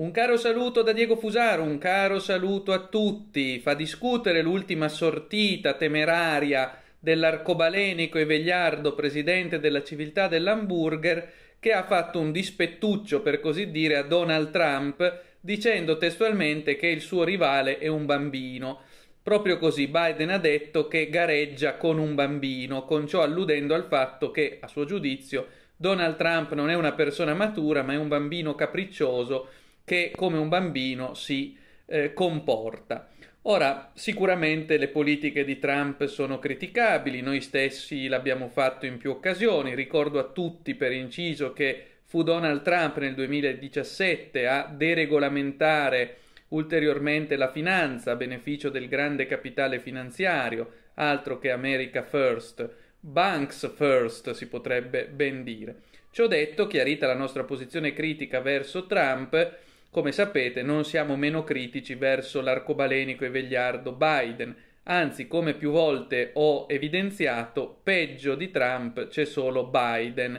Un caro saluto da Diego Fusaro, un caro saluto a tutti. Fa discutere l'ultima sortita temeraria dell'arcobalenico e vegliardo presidente della civiltà dell'hamburger che ha fatto un dispettuccio, per così dire, a Donald Trump dicendo testualmente che il suo rivale è un bambino. Proprio così Biden ha detto che gareggia con un bambino, con ciò alludendo al fatto che, a suo giudizio, Donald Trump non è una persona matura ma è un bambino capriccioso che come un bambino si eh, comporta. Ora, sicuramente le politiche di Trump sono criticabili, noi stessi l'abbiamo fatto in più occasioni, ricordo a tutti per inciso che fu Donald Trump nel 2017 a deregolamentare ulteriormente la finanza a beneficio del grande capitale finanziario, altro che America First, Banks First si potrebbe ben dire. Ciò detto, chiarita la nostra posizione critica verso Trump, come sapete, non siamo meno critici verso l'arcobalenico e vegliardo Biden, anzi, come più volte ho evidenziato, peggio di Trump c'è solo Biden,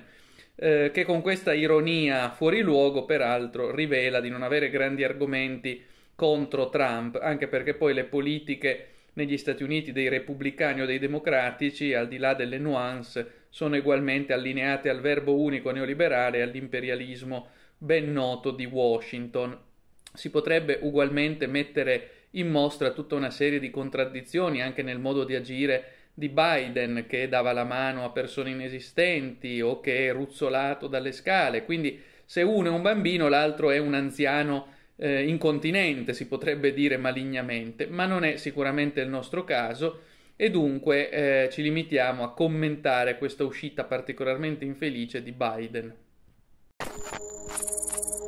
eh, che con questa ironia fuori luogo, peraltro, rivela di non avere grandi argomenti contro Trump, anche perché poi le politiche negli Stati Uniti dei repubblicani o dei democratici, al di là delle nuance, sono ugualmente allineate al verbo unico neoliberale e all'imperialismo ben noto di Washington. Si potrebbe ugualmente mettere in mostra tutta una serie di contraddizioni anche nel modo di agire di Biden che dava la mano a persone inesistenti o che è ruzzolato dalle scale. Quindi se uno è un bambino, l'altro è un anziano eh, incontinente, si potrebbe dire malignamente, ma non è sicuramente il nostro caso e dunque eh, ci limitiamo a commentare questa uscita particolarmente infelice di Biden. you